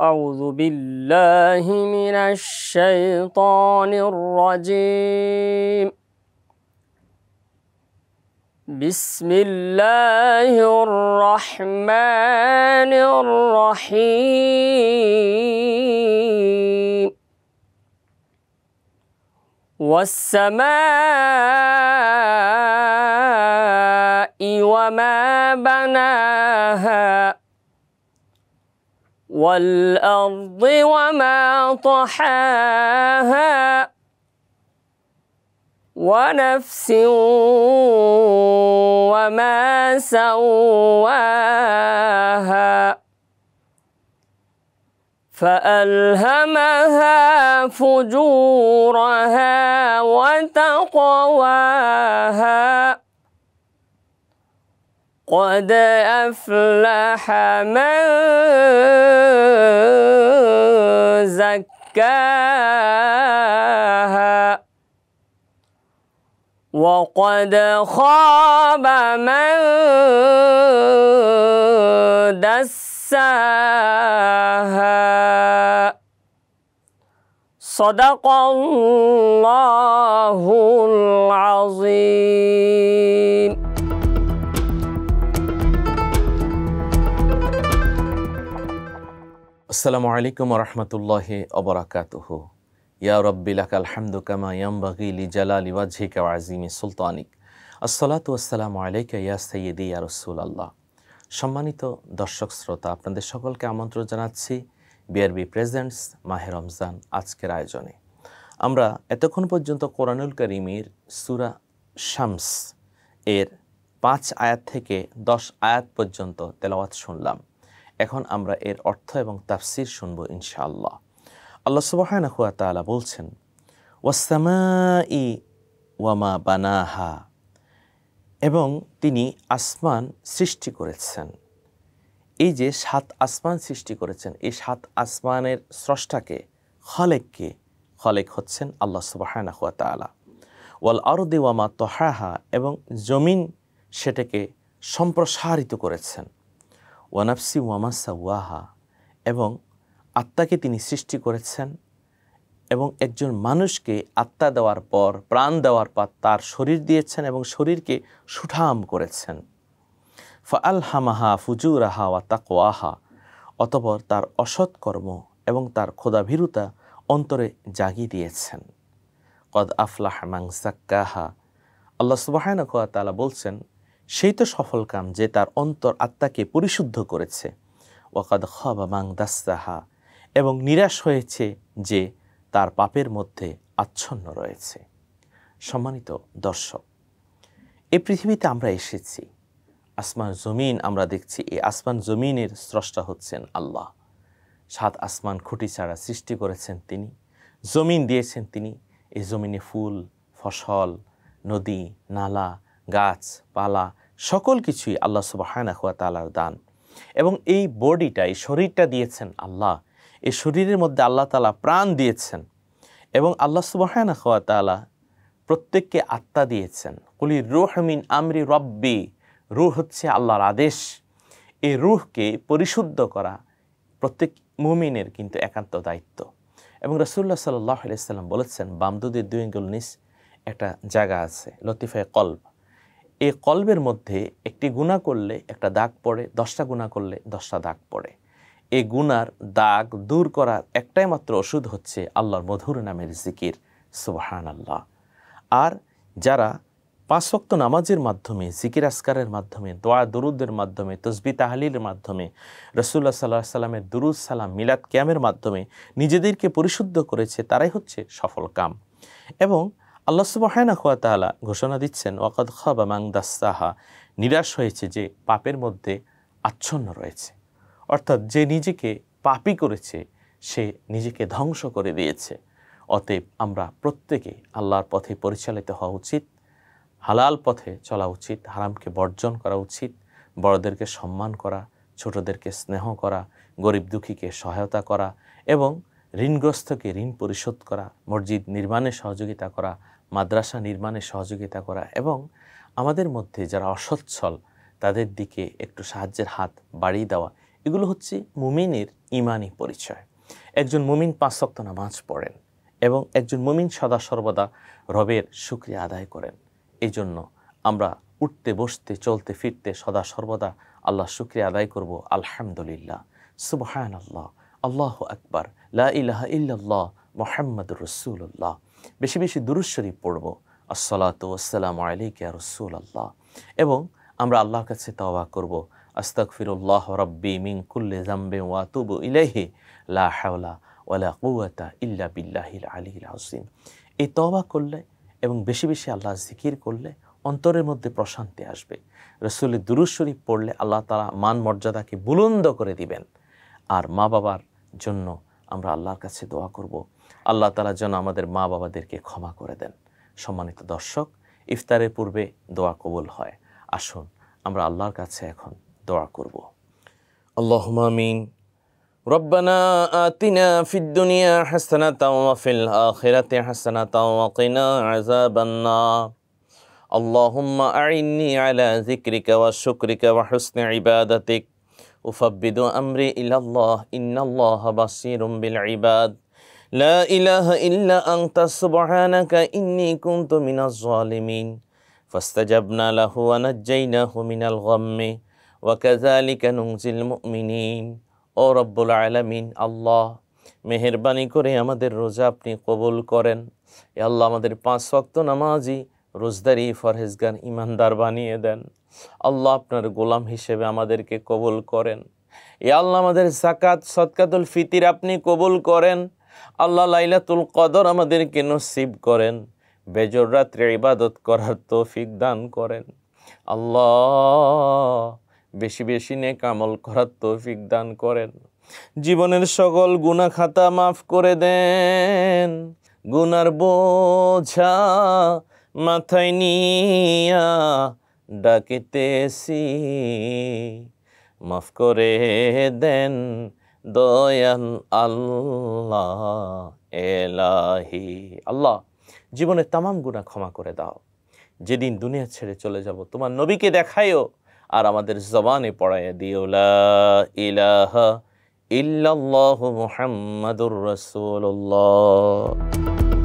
أعوذ بالله من الشيطان الرجيم بسم الله الرحمن الرحيم والسماء وما بناها والأرض وما طحاها ونفس وما سواها فألهمها فجورها وتقواها قد أفلح من زكاها وقد خاب من دساها صدق الله العظيم আসসালামু আলাইকুম রহমতুল্লাহ অবরাকাতুহ ইয়া রব্বিল আলহামদু কামা ইয়াম্বাগি লি জালাল ওয়াজহিকা আজিমি সুলতানিক আসসালাতু আসসালামু আলাইক ইয়া সৈয়দি ইয়া রসুল আল্লাহ সম্মানিত দর্শক শ্রোতা আপনাদের সকলকে আমন্ত্রণ জানাচ্ছি বিআরবি প্রেজেন্টস মাহে রমজান আজকের আয়োজনে আমরা এতক্ষণ পর্যন্ত কোরআনুল করিমির সুরা শামস এর পাঁচ আয়াত থেকে দশ আয়াত পর্যন্ত তেলাওয়াত শুনলাম এখন আমরা এর অর্থ এবং তাফসির শুনব ইনশাআল্লাহ আল্লাহ সুবাহানা তালা বলছেন ওয়াসামা ই ওয়ামা বানাহা এবং তিনি আসমান সৃষ্টি করেছেন এই যে সাত আসমান সৃষ্টি করেছেন এই সাত আসমানের স্রষ্টাকে খলেককে খলেক হচ্ছেন আল্লাহ সুবাহানা তালা ওয়াল আরদি ওয়ামা তোহাহা এবং জমিন সেটাকে সম্প্রসারিত করেছেন ওয়ানাফসি ওয়ামা সাওয়াহা এবং আত্মাকে তিনি সৃষ্টি করেছেন এবং একজন মানুষকে আত্মা দেওয়ার পর প্রাণ দেওয়ার পর তার শরীর দিয়েছেন এবং শরীরকে সুঠাম করেছেন ফাল হামাহা ফুজুরাহা ওয়া তাকোয়াহা অতপর তার অসৎকর্ম এবং তার ক্ষোধাভীরুতা অন্তরে জাগি দিয়েছেন কদ আফলাহ মাংসাক্কাহা আল্লাহ সুবাহানকুয়া তালা বলছেন সেই তো সফল কাম যে তার অন্তর আত্মাকে পরিশুদ্ধ করেছে ওয়াকাদ খাং মাং দাস্তাহা এবং নিরাশ হয়েছে যে তার পাপের মধ্যে আচ্ছন্ন রয়েছে সম্মানিত দর্শক এ পৃথিবীতে আমরা এসেছি আসমান জমিন আমরা দেখছি এই আসমান জমিনের স্রষ্টা হচ্ছেন আল্লাহ সাত আসমান খুঁটি ছাড়া সৃষ্টি করেছেন তিনি জমিন দিয়েছেন তিনি এই জমিনে ফুল ফসল নদী নালা গাছ পালা সকল কিছুই আল্লাহ সুবাহানা হুয়া তালার দান এবং এই বডিটা এই শরীরটা দিয়েছেন আল্লাহ এই শরীরের মধ্যে আল্লাহ তালা প্রাণ দিয়েছেন এবং আল্লাহ সুবাহানা হুয়া তালা প্রত্যেককে আত্মা দিয়েছেন কুলি রুহমিন আমরি রব্বি রুহ হচ্ছে আল্লাহর আদেশ এই রুহকে পরিশুদ্ধ করা প্রত্যেক মুমিনের কিন্তু একান্ত দায়িত্ব এবং রসুল্লাহ সাল্লাহ আলিয়াল্লাম বলেছেন বামদুদের দুই নিস একটা জায়গা আছে লতিফায় কল্প এ কলবের মধ্যে একটি গুণা করলে একটা দাগ পড়ে দশটা গুণা করলে দশটা দাগ পড়ে এ গুনার দাগ দূর করার একটাই মাত্র ওষুধ হচ্ছে আল্লাহর মধুর নামের জিকির সুবাহান আল্লাহ আর যারা পাঁচ পাঁচক্ত নামাজের মাধ্যমে জিকির আসকারের মাধ্যমে দোয়া দরুদের মাধ্যমে তসবি তাহালিলের মাধ্যমে রসুল্লাহ সাল্লাহ সাল্লামের দুরুদ সালাম মিলাদ ক্যামের মাধ্যমে নিজেদেরকে পরিশুদ্ধ করেছে তারাই হচ্ছে সফল কাম এবং আল্লাহ সুবাহানা খুয়া তাহলা ঘোষণা দিচ্ছেন ওয়াকাদ বা মাং দাস্তাহা নিরাশ হয়েছে যে পাপের মধ্যে আচ্ছন্ন রয়েছে অর্থাৎ যে নিজেকে পাপি করেছে সে নিজেকে ধ্বংস করে দিয়েছে অতএব আমরা প্রত্যেকে আল্লাহর পথে পরিচালিত হওয়া উচিত হালাল পথে চলা উচিত হারামকে বর্জন করা উচিত বড়দেরকে সম্মান করা ছোটদেরকে স্নেহ করা গরিব দুঃখীকে সহায়তা করা এবং ঋণগ্রস্তকে ঋণ পরিশোধ করা মসজিদ নির্মাণে সহযোগিতা করা মাদ্রাসা নির্মাণে সহযোগিতা করা এবং আমাদের মধ্যে যারা অসচ্ছল তাদের দিকে একটু সাহায্যের হাত বাড়িয়ে দেওয়া এগুলো হচ্ছে মুমিনের ইমানি পরিচয় একজন মুমিন পাঁচ শক্ত নামাজ পড়েন এবং একজন মুমিন সদা সর্বদা রবের সুক্রিয়া আদায় করেন এই জন্য আমরা উঠতে বসতে চলতে ফিরতে সদা সর্বদা আল্লাহ সুক্রিয়া আদায় করব আলহামদুলিল্লাহ সুবহান আল্লাহ আল্লাহ আকবার লাহ ইলাহা মোহাম্মদ রসুল্লাহ বেশি বেশি দুরুশ্বরী পড়ব আসসালাতু আসসালাম আলাইকে রসুল আল্লাহ এবং আমরা আল্লাহর কাছে তওয়া করব আস্তক ফিরুল্লাহ রব্বি মিং কুল্লে জাম্বে ওয়াতুবু ইলাহি লা হাওলা কুয়াতা ইল্লা বিল্লাহিল আলিল হাসিন এই তওবা করলে এবং বেশি বেশি আল্লাহ জিকির করলে অন্তরের মধ্যে প্রশান্তি আসবে রসুলের দুরুশ্বরী পড়লে আল্লাহ তালা মান মর্যাদাকে বুলন্দ করে দিবেন আর মা বাবার জন্য আমরা আল্লাহর কাছে দোয়া করব আল্লাহ তালা যেন আমাদের মা বাবাদেরকে ক্ষমা করে দেন সম্মানিত দর্শক ইফতারের পূর্বে দোয়া কবুল হয় আসুন আমরা আল্লাহর কাছে এখন দোয়া করব আল্লাহ মামিন ربنا آتنا في الدنيا حسنة وفي الآخرة حسنة وقنا عذاب النار اللهم أعني على ذكرك وشكرك وحسن عبادتك أفبد أمري إلى الله إن الله بصير بالعباد لا إله إلا أنت سبحانك إني كنت من الظالمين فاستجبنا له ونجيناه من الغم وكذلك ننزل المؤمنين أو رب العالمين الله মেহেরবানি করে আমাদের রোজা আপনি কবুল করেন এ আল্লাহ আমাদের পাঁচ শক্ত রোজদারি ফরহেজগান ইমানদার বানিয়ে দেন আল্লাহ আপনার গোলাম হিসেবে আমাদেরকে কবুল করেন এ আল্লাহ আমাদের সাকাত সৎকাতুল ফিতির আপনি কবুল করেন আল্লাহ লাইলাতুল কদর আমাদেরকে নসিব করেন বেজর রাত্রে ইবাদত করার তৌফিক দান করেন আল্লাহ বেশি বেশি নে কামল করার তৌফিক দান করেন জীবনের সকল গুণা খাতা মাফ করে দেন গুনার বোঝা মাথায় নিয়া ডাকিতেছি মাফ করে দেন দয়াল আল্লাহ এলাহি আল্লাহ জীবনের তামাম গুণা ক্ষমা করে দাও যেদিন দুনিয়া ছেড়ে চলে যাব তোমার নবীকে দেখায়ও আর আমাদের জবানে পড়াইয়া দিও ইলাহ ইল্লাল্লাহু মুহাম্মাদুর রাসূলুল্লাহ